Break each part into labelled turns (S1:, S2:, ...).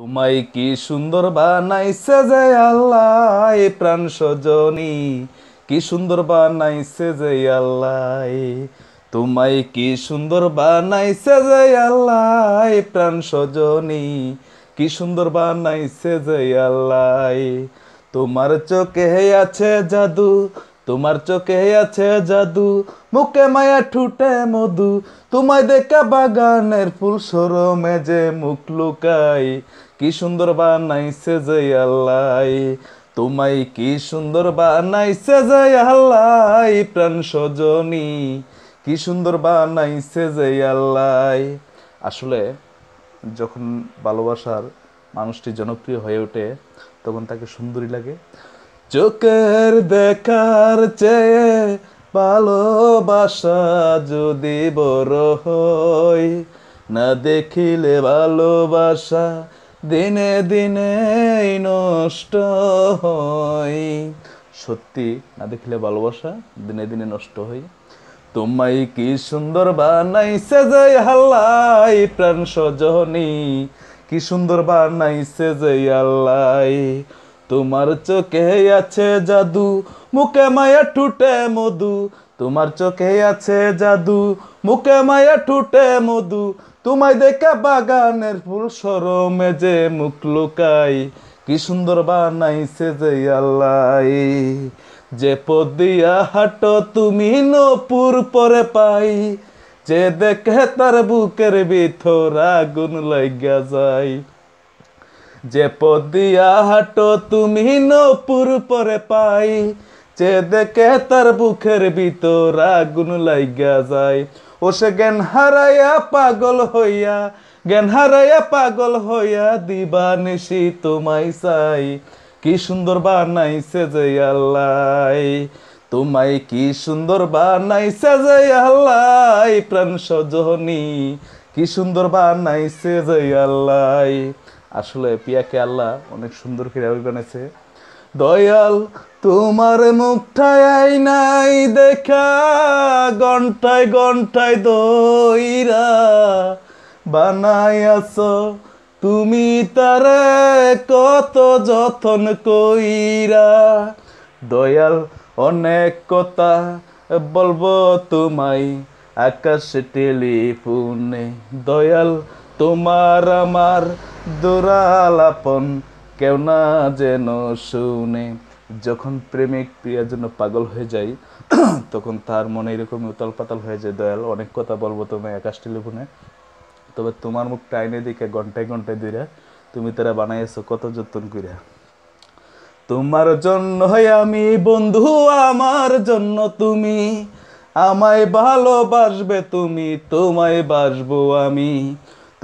S1: তোমায় কি সুন্দর বানাইছে যে আল্লাহ প্রাণ সজনী কি সুন্দর বানাইছে যে আল্লাহ তোমায় কি সুন্দর বানাইছে যে আল্লাহ প্রাণ সজনী কি সুন্দর বানাইছে যে আল্লাহ তোমার চোখে আছে জাদু তোমার চোখে আছে জাদু মুখে মায়া ঠুটে মধু তোমায় দেখা বাগানের ফুল সরমে যে মুখ লুকায় কি সুন্দর বানাইছে যে আল্লাহ তোমায় কি সুন্দর বানাইছে যে আল্লাহ প্রাণ সজনী কি সুন্দর বানাইছে যে আল্লাহ আসলে যখন ভালোবাসার মানুষটি জনপ্রিয় হয়ে ওঠে তখন তাকে সুন্দরী লাগে চোখের দেখার চেয়ে ভালোবাসা যদি বড় হয় না দেখিলে ভালোবাসা দিনে দিনে নষ্ট হয় সত্যি না দেখলে ভালোবাসা দিনে দিনে নষ্ট হয় তোমায় কি সুন্দর বানাইছে যে হাল্লাই প্রাণ সজনি কি সুন্দর বানাইছে যে আল্লাই তোমার চোখে আছে জাদু মুখে মায়া ঠুটে মধু তোমার চোখে আছে জাদু মুখে মায়া ঠুটে মধু তোমায় দেখা বাগানের ফুল সরমে যে মুখ লুকাই কি সুন্দর বানাইছে যে আল্লাহ যে পদিয়া হাটো তুমি নপুর পরে পাই যে দেখে তার বুকের ভিতর আগুন লাগা যায় যে পদিয়া হাটো তুমি নপুর পরে পাই যে দেখে তার বুকের ভিতর আগুন লাগা যায় ও সে জ্ঞান হারাইয়া পাগল হইয়া জ্ঞান হারাইয়া পাগল হইয়া দিবা নিশি তোমায় চাই কি সুন্দর বানাইছে যে আল্লাহ তোমায় কি সুন্দর বানাইছে যে আল্লাহ প্রাণ সজনি কি সুন্দর বানাইছে যে আল্লাহ আসলে পিয়াকে আল্লাহ অনেক সুন্দর করে বানাইছে দয়াল তোমার মুখটাই নাই দেখা ঘন্টায় ঘন্টায় দইরা বানাই আছো তুমি তারে কত যতন কইরা দয়াল অনেক কথা বলবো তোমায় আকাশ টেলিফোনে দয়াল তোমার আমার দুরালাপন কেউ না যেন শুনে যখন প্রেমিক প্রিয়ার জন্য পাগল হয়ে যাই তখন তার মনে এরকম উতাল পাতাল হয়ে যায় দয়াল অনেক কথা বলবো তোমায় আকাশ টেলিফোনে তবে তোমার মুখ টাইনে দিকে ঘন্টায় ঘন্টায় দুইরা তুমি তারা বানাইছো কত যত্ন কইরা তোমার জন্য হয় আমি বন্ধু আমার জন্য তুমি আমায় ভালোবাসবে তুমি তোমায় বাসবো আমি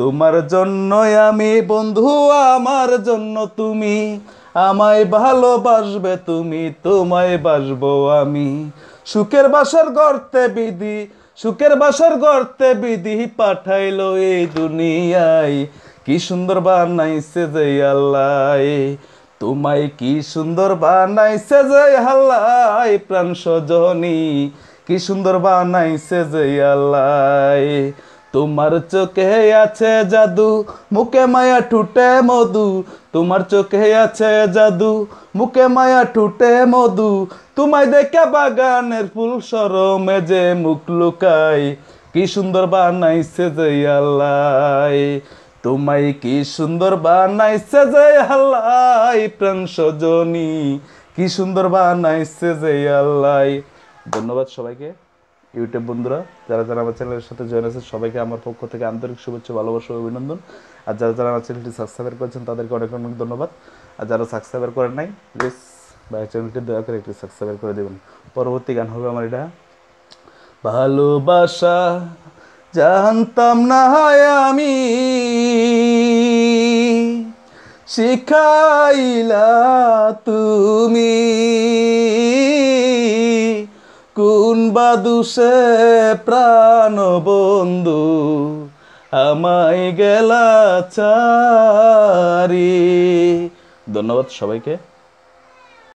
S1: তোমার জন্য আমি বন্ধু আমার জন্য তুমি আমায় ভালোবাসবে তুমি তোমায় বাসবো আমি সুখের বাসার গর্তে বিধি সুখের বাসার গর্তে বিধি পাঠাইলো এই দুনিয়ায় কি সুন্দর বানাইছে যে আল্লাহ তোমায় কি সুন্দর বানাইছে যে আল্লাহ প্রাণ সজনী কি সুন্দর বানাইছে যে আল্লাহ তোমার চোখে আছে জাদু মুখে মায়া ঠুটে মধু তোমার চোখে আছে জাদু মুখে মায়া ঠুটে মধু তোমায় দেখে বাগানের ফুল সরমে যে মুখ লুকাই কি সুন্দর বানাইছে যে আল্লাহ তোমায় কি সুন্দর বানাইছে যে আল্লাহ প্রাণ সজনী কি সুন্দর বানাইছে যে আল্লাহ ধন্যবাদ সবাইকে ইউটিউব বন্ধুরা যারা যারা আমার চ্যানেলের সাথে জয়েন আছেন সবাইকে আমার পক্ষ থেকে আন্তরিক শুভেচ্ছা ভালোবাসা অভিনন্দন আর যারা যারা আমার চ্যানেলটি সাবস্ক্রাইব করেছেন তাদেরকে অনেক অনেক ধন্যবাদ আর যারা সাবস্ক্রাইব করেন নাই প্লিজ ভাই চ্যানেলটি দয়া করে একটি সাবস্ক্রাইব করে দেবেন পরবর্তী গান হবে আমার এটা ভালোবাসা জানতাম না হয় আমি শিখাইলা তুমি কোন বাদুসে প্রাণ বন্ধু আমায় গেলা চারি ধন্যবাদ সবাইকে